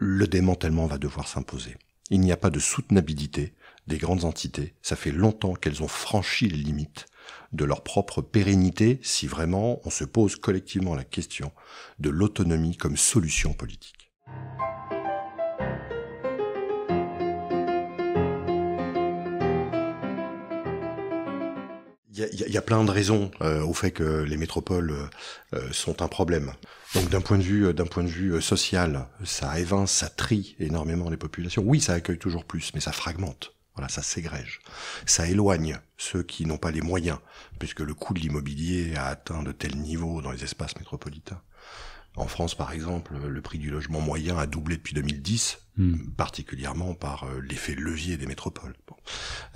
le démantèlement va devoir s'imposer. Il n'y a pas de soutenabilité des grandes entités. Ça fait longtemps qu'elles ont franchi les limites de leur propre pérennité si vraiment on se pose collectivement la question de l'autonomie comme solution politique. Il y, a plein de raisons euh, au fait que les métropoles euh, euh, sont un problème. Donc d'un point de vue, d'un point de vue social, ça évince, ça trie énormément les populations. Oui, ça accueille toujours plus, mais ça fragmente. Voilà, ça ségrège. Ça éloigne ceux qui n'ont pas les moyens, puisque le coût de l'immobilier a atteint de tels niveaux dans les espaces métropolitains. En France, par exemple, le prix du logement moyen a doublé depuis 2010, Hmm. particulièrement par euh, l'effet levier des métropoles.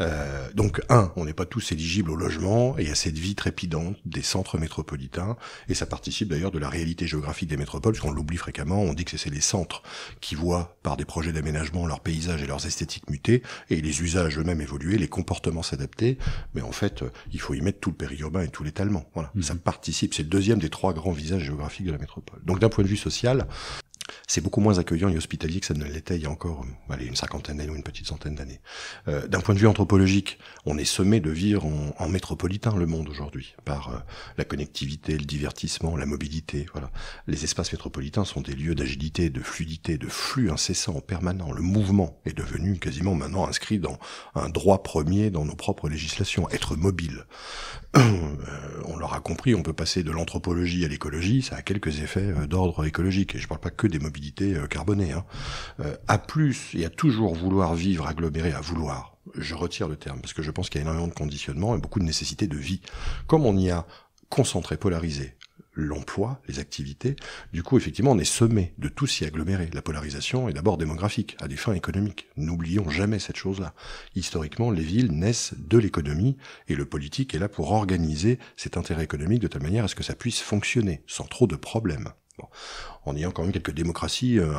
Euh, donc, un, on n'est pas tous éligibles au logement et à cette vie trépidante des centres métropolitains, et ça participe d'ailleurs de la réalité géographique des métropoles, qu'on l'oublie fréquemment, on dit que c'est les centres qui voient, par des projets d'aménagement, leurs paysages et leurs esthétiques muter, et les usages eux-mêmes évoluer, les comportements s'adapter, mais en fait, euh, il faut y mettre tout le périurbain et tout l'étalement. Voilà, hmm. ça participe, c'est le deuxième des trois grands visages géographiques de la métropole. Donc, d'un point de vue social, c'est beaucoup moins accueillant et hospitalier que ça ne l'était il y a encore euh, une cinquantaine d'années ou une petite centaine d'années. Euh, d'un point de vue anthropologique, on est semé de vivre en, métropolitain le monde aujourd'hui, par euh, la connectivité, le divertissement, la mobilité. Voilà, Les espaces métropolitains sont des lieux d'agilité, de fluidité, de flux incessant, permanent. Le mouvement est devenu quasiment maintenant inscrit dans un droit premier dans nos propres législations, être mobile. on l'aura compris, on peut passer de l'anthropologie à l'écologie, ça a quelques effets d'ordre écologique, et je ne parle pas que des mobilités euh, carbonée, hein. euh, à plus et à toujours vouloir vivre aggloméré, à vouloir, je retire le terme, parce que je pense qu'il y a énormément de conditionnement et beaucoup de nécessité de vie. Comme on y a concentré, polarisé l'emploi, les activités, du coup effectivement on est semé de tout s'y agglomérer. La polarisation est d'abord démographique, à des fins économiques. N'oublions jamais cette chose-là. Historiquement, les villes naissent de l'économie et le politique est là pour organiser cet intérêt économique de telle manière à ce que ça puisse fonctionner sans trop de problèmes. En ayant quand même quelques démocraties euh,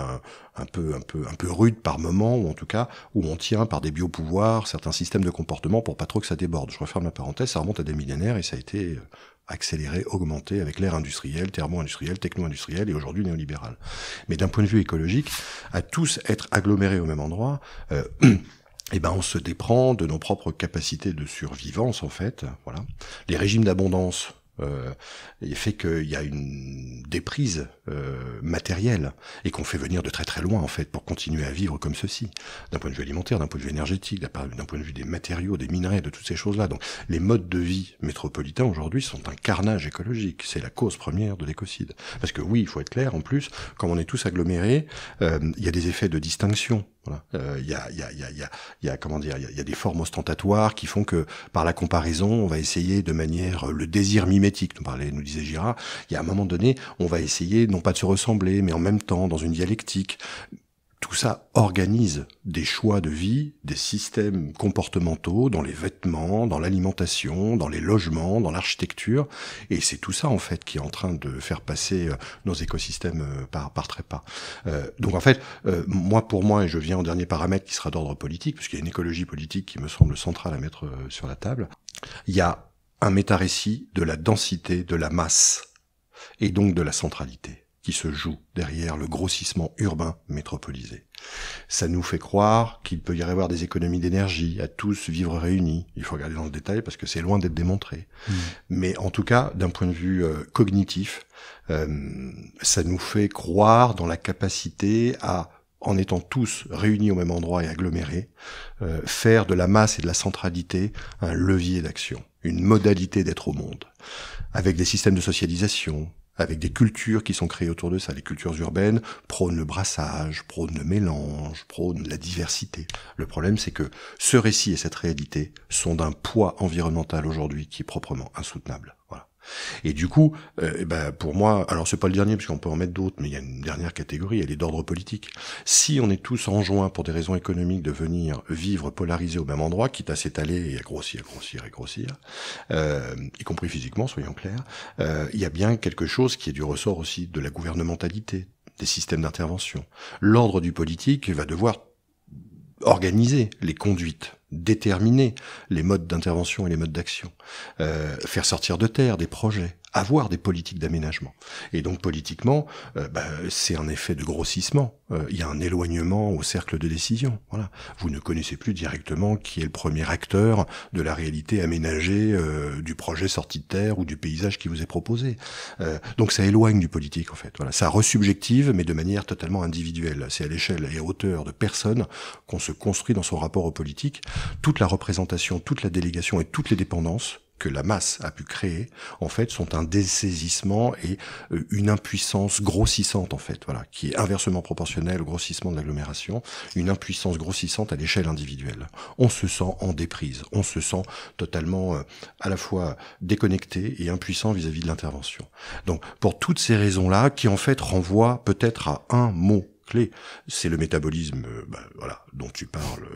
un, peu, un, rudes par moment, ou en tout cas, où on tient par des biopouvoirs certains systèmes de comportement pour pas trop que ça déborde. Je referme la parenthèse, ça remonte à des millénaires et ça a été euh, accéléré, augmenté avec l'ère industrielle, thermo-industrielle, techno-industrielle et aujourd'hui néolibérale. Mais d'un point de vue écologique, à tous être agglomérés au même endroit, euh, eh ben, on se déprend de nos propres capacités de survivance, en fait. Voilà. Les régimes d'abondance, euh, fait qu'il y a une déprise euh, matérielle et qu'on fait venir de très très loin en fait pour continuer à vivre comme ceci, d'un point de vue alimentaire, d'un point de vue énergétique, d'un point de vue des matériaux, des minerais, de toutes ces choses-là. Donc les modes de vie métropolitains aujourd'hui sont un carnage écologique, c'est la cause première de l'écocide. Parce que oui, il faut être clair, en plus, quand on est tous agglomérés, euh, il y a des effets de distinction voilà. Il euh, y, a, comment dire, il y a, des formes ostentatoires qui font que, par la comparaison, on va essayer de manière euh, le désir mimétique. Nous parlait, nous disait Girard. Il y a un moment donné, on va essayer non pas de se ressembler, mais en même temps dans une dialectique tout ça organise des choix de vie, des systèmes comportementaux dans les vêtements, dans l'alimentation, dans les logements, dans l'architecture. Et c'est tout ça, en fait, qui est en train de faire passer euh, nos écosystèmes euh, par, par trépas. Euh, donc, en fait, euh, moi, pour moi, et je viens au dernier paramètre qui sera d'ordre politique, puisqu'il y a une écologie politique qui me semble centrale à mettre sur la table, il y a un métarécit de la densité, de la masse, et donc de la centralité qui se joue derrière le grossissement urbain métropolisé. Ça nous fait croire qu'il peut y avoir des économies d'énergie, à tous vivre réunis. Il faut regarder dans le détail parce que c'est loin d'être démontré. Mmh. Mais en tout cas, d'un point de vue euh, cognitif, euh, ça nous fait croire dans la capacité à en étant tous réunis au même endroit et agglomérés, euh, faire de la masse et de la centralité un levier d'action, une modalité d'être au monde, avec des systèmes de socialisation, avec des cultures qui sont créées autour de ça. Les cultures urbaines prônent le brassage, prônent le mélange, prônent la diversité. Le problème, c'est que ce récit et cette réalité sont d'un poids environnemental aujourd'hui qui est proprement insoutenable. Voilà. Et du coup, euh, eh ben, pour moi, alors c'est pas le dernier, parce qu'on peut en mettre d'autres, mais il y a une dernière catégorie, elle est d'ordre politique. Si on est tous enjoints pour des raisons économiques de venir vivre polarisé au même endroit, quitte à s'étaler et à grossir, à grossir et grossir, euh, y compris physiquement, soyons clairs, il euh, y a bien quelque chose qui est du ressort aussi de la gouvernementalité, des systèmes d'intervention. L'ordre du politique va devoir organiser les conduites déterminer les modes d'intervention et les modes d'action, euh, faire sortir de terre des projets, avoir des politiques d'aménagement. Et donc politiquement, euh, bah, c'est un effet de grossissement. Euh, il y a un éloignement au cercle de décision. Voilà, vous ne connaissez plus directement qui est le premier acteur de la réalité aménagée euh, du projet sorti de terre ou du paysage qui vous est proposé. donc ça éloigne du politique en fait. Voilà, ça resubjective, mais de manière totalement individuelle. C'est à l'échelle et à hauteur de personnes qu'on se construit dans son rapport au politique. Toute la représentation, toute la délégation et toutes les dépendances que la masse a pu créer, en fait, sont un dessaisissement et euh, une impuissance grossissante, en fait, voilà, qui est inversement proportionnelle au grossissement de l'agglomération, une impuissance grossissante à l'échelle individuelle. On se sent en déprise, on se sent totalement euh, à la fois déconnecté et impuissant vis-à-vis de l'intervention. Donc, pour toutes ces raisons-là, qui en fait renvoient peut-être à un mot clé, c'est le métabolisme, euh, bah, voilà, dont tu parles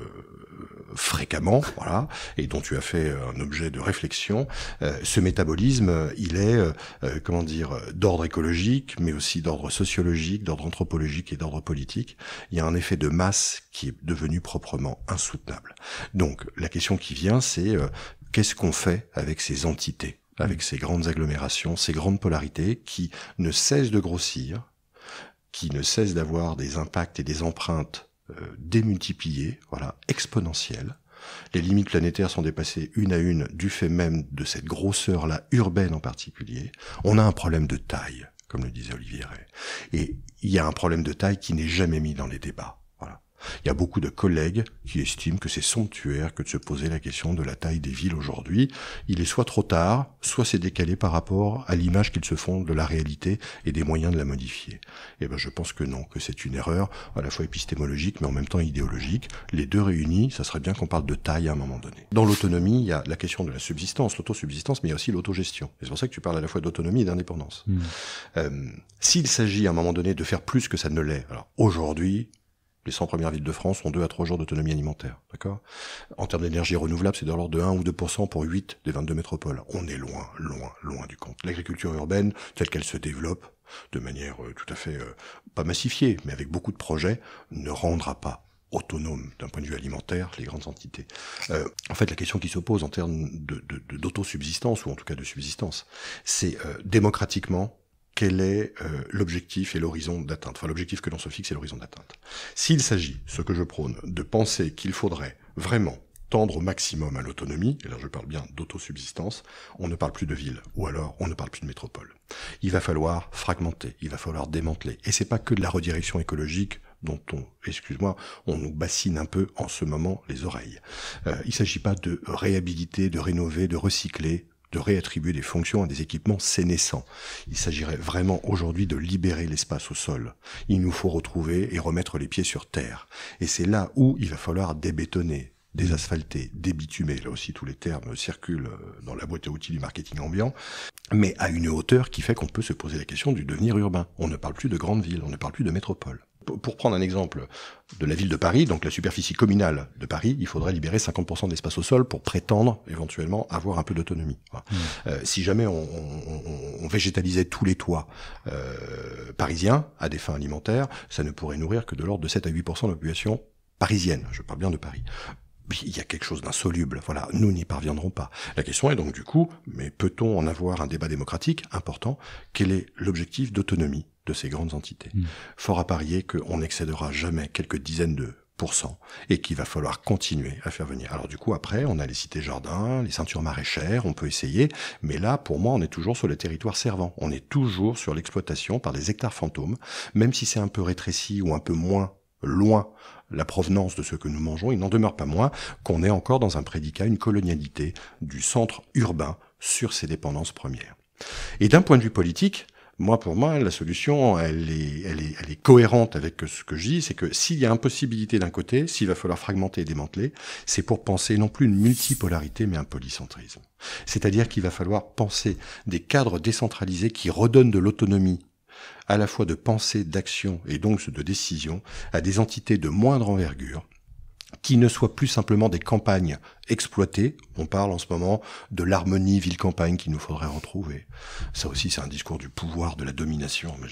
voilà, et dont tu as fait euh, un objet de réflexion, euh, ce métabolisme, il est, euh, comment dire, d'ordre écologique, mais aussi d'ordre sociologique, d'ordre anthropologique et d'ordre politique. Il y a un effet de masse qui est devenu proprement insoutenable. Donc la question qui vient, c'est qu'est-ce qu'on fait avec ces entités avec ces grandes agglomérations, ces grandes polarités qui ne cessent de grossir, qui ne cessent d'avoir des impacts et des empreintes démultipliées, voilà, exponentielles, les limites planétaires sont dépassées une à une du fait même de cette grosseur-là, urbaine en particulier. On a un problème de taille, comme le disait Olivier Ray. Et il y a un problème de taille qui n'est jamais mis dans les débats. Il y a beaucoup de collègues qui estiment que c'est somptuaire que de se poser la question de la taille des villes aujourd'hui. Il est soit trop tard, soit c'est décalé par rapport à l'image qu'ils se font de la réalité et des moyens de la modifier. Eh ben, je pense que non, que c'est une erreur à la fois épistémologique mais en même temps idéologique. Les deux réunis, ça serait bien qu'on parle de taille à un moment donné. Dans l'autonomie, il y a la question de la subsistance, l'autosubsistance, mais il y a aussi l'autogestion. Et c'est pour ça que tu parles à la fois d'autonomie et d'indépendance. Hmm. Euh, s'il s'agit à un moment donné de faire plus que ça ne l'est, alors aujourd'hui, les 100 premières villes de France ont 2 à 3 jours d'autonomie alimentaire. D'accord En termes d'énergie renouvelable, c'est de l'ordre de 1 ou 2% pour 8 des 22 métropoles. On est loin, loin, loin du compte. L'agriculture urbaine, telle qu'elle se développe, de manière euh, tout à fait, euh, pas massifiée, mais avec beaucoup de projets, ne rendra pas autonome d'un point de vue alimentaire les grandes entités. Euh, en fait, la question qui se pose en termes d'autosubsistance, ou en tout cas de subsistance, c'est démocratiquement, quel est euh, l'objectif et l'horizon d'atteinte, enfin l'objectif que l'on se fixe et l'horizon d'atteinte. S'il s'agit, ce que je prône, de penser qu'il faudrait vraiment tendre au maximum à l'autonomie, et là je parle bien d'autosubsistance, on ne parle plus de ville, ou alors on ne parle plus de métropole. Il va falloir fragmenter, il va falloir démanteler, et c'est pas que de la redirection écologique dont on, excuse-moi, on nous bassine un peu en ce moment les oreilles. Euh, il ne s'agit pas de réhabiliter, de rénover, de recycler, de réattribuer des fonctions à des équipements sénescents. Il s'agirait vraiment aujourd'hui de libérer l'espace au sol. Il nous faut retrouver et remettre les pieds sur terre. Et c'est là où il va falloir débétonner, désasphalter, débitumer, là aussi tous les termes circulent dans la boîte à outils du marketing ambiant, mais à une hauteur qui fait qu'on peut se poser la question du devenir urbain. On ne parle plus de grandes villes, on ne parle plus de métropole pour prendre un exemple de la ville de Paris, donc la superficie communale de Paris, il faudrait libérer 50% d'espace au sol pour prétendre éventuellement avoir un peu d'autonomie. Mmh. Euh, si jamais on, végétalisait tous les toits euh, parisiens à des fins alimentaires, ça ne pourrait nourrir que de l'ordre de 7 à 8% de la population parisienne. Je parle bien de Paris il y a quelque chose d'insoluble. Voilà, nous n'y parviendrons pas. La question est donc du coup, mais peut-on en avoir un débat démocratique important Quel est l'objectif d'autonomie de ces grandes entités hmm. Fort à parier qu'on n'excédera jamais quelques dizaines de pourcents et qu'il va falloir continuer à faire venir. Alors du coup, après, on a les cités jardins, les ceintures maraîchères, on peut essayer, mais là, pour moi, on est toujours sur le territoire servant. On est toujours sur l'exploitation par les hectares fantômes, même si c'est un peu rétréci ou un peu moins loin la provenance de ce que nous mangeons, il n'en demeure pas moins qu'on est encore dans un prédicat, une colonialité du centre urbain sur ses dépendances premières. Et d'un point de vue politique, moi, pour moi, la solution, elle est, elle est, elle est cohérente avec ce que je dis, c'est que s'il y a impossibilité d'un côté, s'il va falloir fragmenter et démanteler, c'est pour penser non plus une multipolarité, mais un polycentrisme. C'est-à-dire qu'il va falloir penser des cadres décentralisés qui redonnent de l'autonomie à la fois de pensée, d'action et donc de décision à des entités de moindre envergure qui ne soient plus simplement des campagnes exploitées. On parle en ce moment de l'harmonie ville-campagne qu'il nous faudrait retrouver. Ça aussi, c'est un discours du pouvoir, de la domination. Mais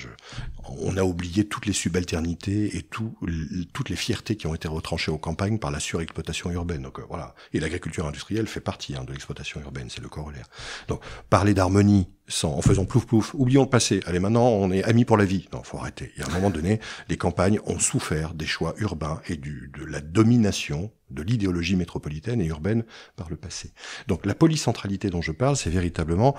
on a oublié toutes les subalternités et toutes les fiertés qui ont été retranchées aux campagnes par la surexploitation urbaine. Donc, euh, voilà. Et l'agriculture industrielle fait partie hein, de l'exploitation urbaine, c'est le corollaire. Donc, parler d'harmonie sans, en faisant plouf plouf, oublions le passé, allez maintenant on est amis pour la vie. Non, faut arrêter. Il y un moment donné, les campagnes ont souffert des choix urbains et du, de la domination de l'idéologie métropolitaine et urbaine par le passé. Donc la polycentralité dont je parle, c'est véritablement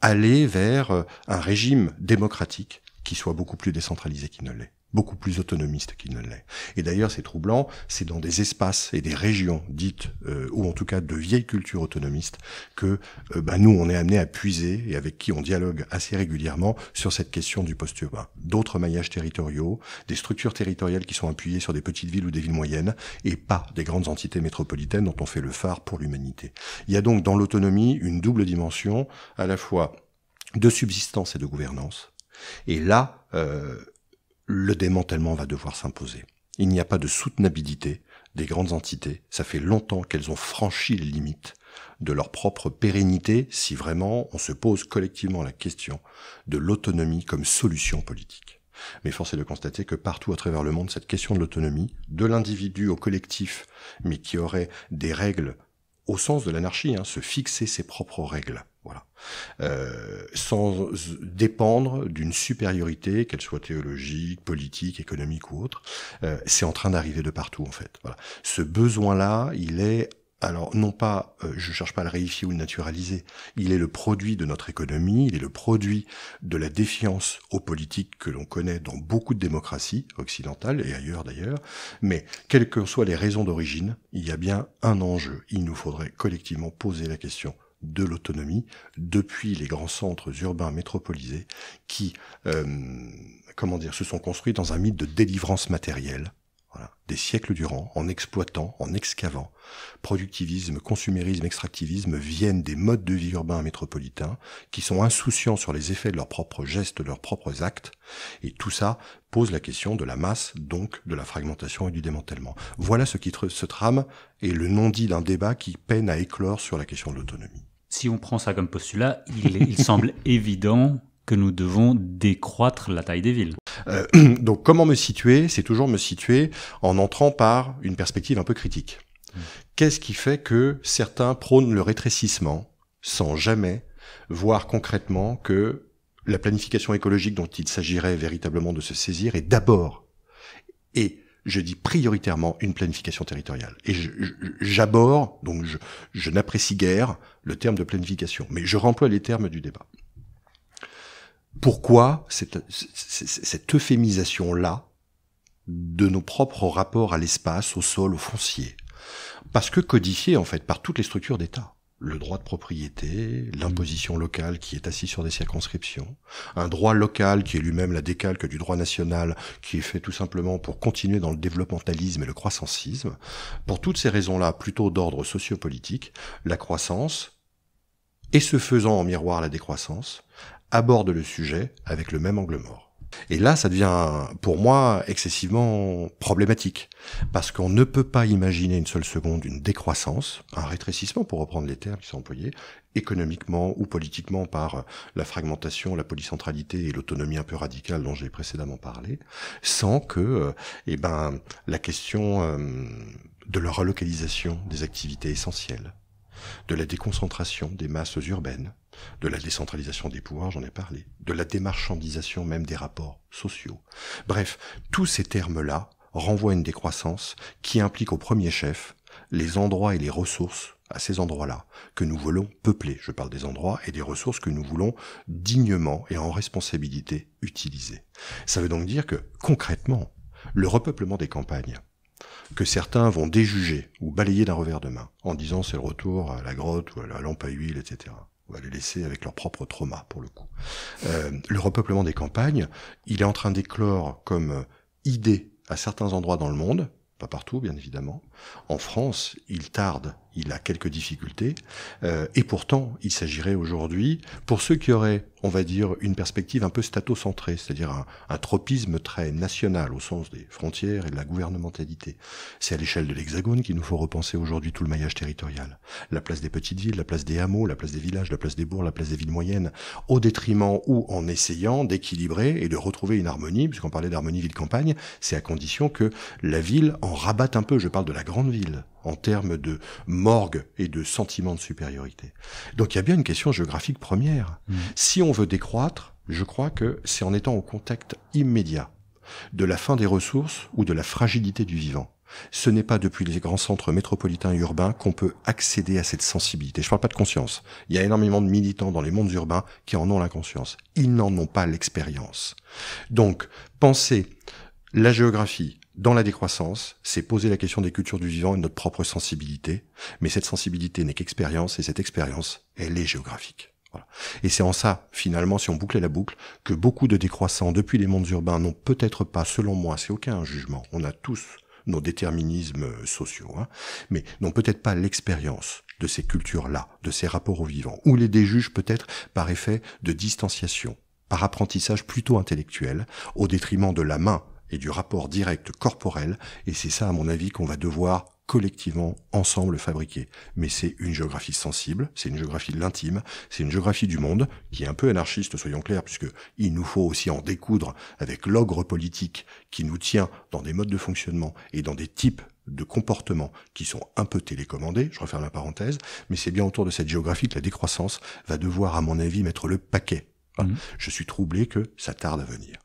aller vers euh, un régime démocratique qui soit beaucoup plus décentralisé qu'il ne l'est beaucoup plus autonomiste qu'il ne l'est. Et d'ailleurs, c'est troublant, c'est dans des espaces et des régions dites, euh, ou en tout cas de vieilles cultures autonomistes, que euh, bah, nous, on est amené à puiser et avec qui on dialogue assez régulièrement sur cette question du post urbain. D'autres maillages territoriaux, des structures territoriales qui sont appuyées sur des petites villes ou des villes moyennes, et pas des grandes entités métropolitaines dont on fait le phare pour l'humanité. Il y a donc dans l'autonomie une double dimension, à la fois de subsistance et de gouvernance. Et là, euh, le démantèlement va devoir s'imposer. Il n'y a pas de soutenabilité des grandes entités. Ça fait longtemps qu'elles ont franchi les limites de leur propre pérennité si vraiment on se pose collectivement la question de l'autonomie comme solution politique. Mais force est de constater que partout à travers le monde, cette question de l'autonomie, de l'individu au collectif, mais qui aurait des règles, au sens de l'anarchie, hein, se fixer ses propres règles, voilà. Euh, sans dépendre d'une supériorité, qu'elle soit théologique, politique, économique ou autre, euh, c'est en train d'arriver de partout en fait. Voilà. Ce besoin-là, il est alors non pas, euh, je cherche pas à le réifier ou le naturaliser, il est le produit de notre économie, il est le produit de la défiance aux politiques que l'on connaît dans beaucoup de démocraties occidentales et ailleurs d'ailleurs, mais quelles que soient les raisons d'origine, il y a bien un enjeu. Il nous faudrait collectivement poser la question de l'autonomie depuis les grands centres urbains métropolisés qui, euh, comment dire, se sont construits dans un mythe de délivrance matérielle. des siècles durant, en exploitant, en excavant. Productivisme, consumérisme, extractivisme viennent des modes de vie urbains métropolitains qui sont insouciants sur les effets de leurs propres gestes, de leurs propres actes. Et tout ça pose la question de la masse, donc de la fragmentation et du démantèlement. Voilà ce qui se trame et le non-dit d'un débat qui peine à éclore sur la question de l'autonomie si on prend ça comme postulat, il, semble évident que nous devons décroître la taille des villes. Euh, donc comment me situer C'est toujours me situer en entrant par une perspective un peu critique. Mm. Qu'est-ce qui fait que certains prônent le rétrécissement sans jamais voir concrètement que la planification écologique dont il s'agirait véritablement de se saisir est d'abord et je dis prioritairement une planification territoriale. Et j'aborde, donc je, n'apprécie guère le terme de planification, mais je remploie les termes du débat. Pourquoi cette, cette euphémisation-là de nos propres rapports à l'espace, au sol, au foncier Parce que codifié en fait par toutes les structures d'État le droit de propriété, l'imposition mmh. locale qui est assise sur des circonscriptions, un droit local qui est lui-même la décalque du droit national qui est fait tout simplement pour continuer dans le développementalisme et le croissancisme. Pour toutes ces raisons-là, plutôt d'ordre sociopolitique, la croissance, et se faisant en miroir la décroissance, aborde le sujet avec le même angle mort. Et là, ça devient, pour moi, excessivement problématique, parce qu'on ne peut pas imaginer une seule seconde une décroissance, un rétrécissement, pour reprendre les termes qui sont employés, économiquement ou politiquement par euh, la fragmentation, la polycentralité et l'autonomie un peu radicale dont j'ai précédemment parlé, sans que, euh, eh ben, la question euh, de la relocalisation des activités essentielles de la déconcentration des masses urbaines, de la décentralisation des pouvoirs, j'en ai parlé, de la démarchandisation même des rapports sociaux. Bref, tous ces termes-là renvoient à une décroissance qui implique au premier chef les endroits et les ressources à ces endroits-là que nous voulons peupler. Je parle des endroits et des ressources que nous voulons dignement et en responsabilité utiliser. Ça veut donc dire que, concrètement, le repeuplement des campagnes, que certains vont déjuger ou balayer d'un revers de main, en disant c'est le retour à la grotte ou à la lampe à huile, etc. On va les laisser avec leur propre trauma, pour le coup. Euh, le repeuplement des campagnes, il est en train d'éclore comme euh, idée à certains endroits dans le monde, pas partout bien évidemment. En France, il tarde il a quelques difficultés, euh, et pourtant il s'agirait aujourd'hui, pour ceux qui auraient, on va dire, une perspective un peu statocentrée, c'est-à-dire un, un, tropisme très national au sens des frontières et de la gouvernementalité. C'est à l'échelle de l'Hexagone qu'il nous faut repenser aujourd'hui tout le maillage territorial. La place des petites villes, la place des hameaux, la place des villages, la place des bourgs, la place des villes moyennes, au détriment ou en essayant d'équilibrer et de retrouver une harmonie, puisqu'on parlait d'harmonie ville-campagne, c'est à condition que la ville en rabatte un peu, je parle de la grande ville en termes de morgue et de sentiment de supériorité. Donc il y a bien une question géographique première. Mmh. Si on veut décroître, je crois que c'est en étant au contact immédiat de la fin des ressources ou de la fragilité du vivant. Ce n'est pas depuis les grands centres métropolitains urbains qu'on peut accéder à cette sensibilité. Je ne parle pas de conscience. Il y a énormément de militants dans les mondes urbains qui en ont la conscience. Ils n'en ont pas l'expérience. Donc, pensez la géographie, dans la décroissance, c'est poser la question des cultures du vivant et de notre propre sensibilité, mais cette sensibilité n'est qu'expérience, et cette expérience, elle est géographique. Et c'est en ça, finalement, si on bouclait la boucle, que beaucoup de décroissants depuis les mondes urbains n'ont peut-être pas, selon moi, c'est aucun jugement, on a tous nos déterminismes sociaux, hein, mais n'ont peut-être pas l'expérience de ces cultures-là, de ces rapports au vivant, ou les déjugent peut-être par effet de distanciation, par apprentissage plutôt intellectuel, au détriment de la main et du rapport direct corporel, et c'est ça à mon avis qu'on va devoir collectivement, ensemble, fabriquer. Mais c'est une géographie sensible, c'est une géographie de l'intime, c'est une géographie du monde, qui est un peu anarchiste, soyons clairs, puisque il nous faut aussi en découdre avec l'ogre politique qui nous tient dans des modes de fonctionnement et dans des types de comportements qui sont un peu télécommandés, je referme la parenthèse, mais c'est bien autour de cette géographie que la décroissance va devoir, à mon avis, mettre le paquet. Mmh. Je suis troublé que ça tarde à venir.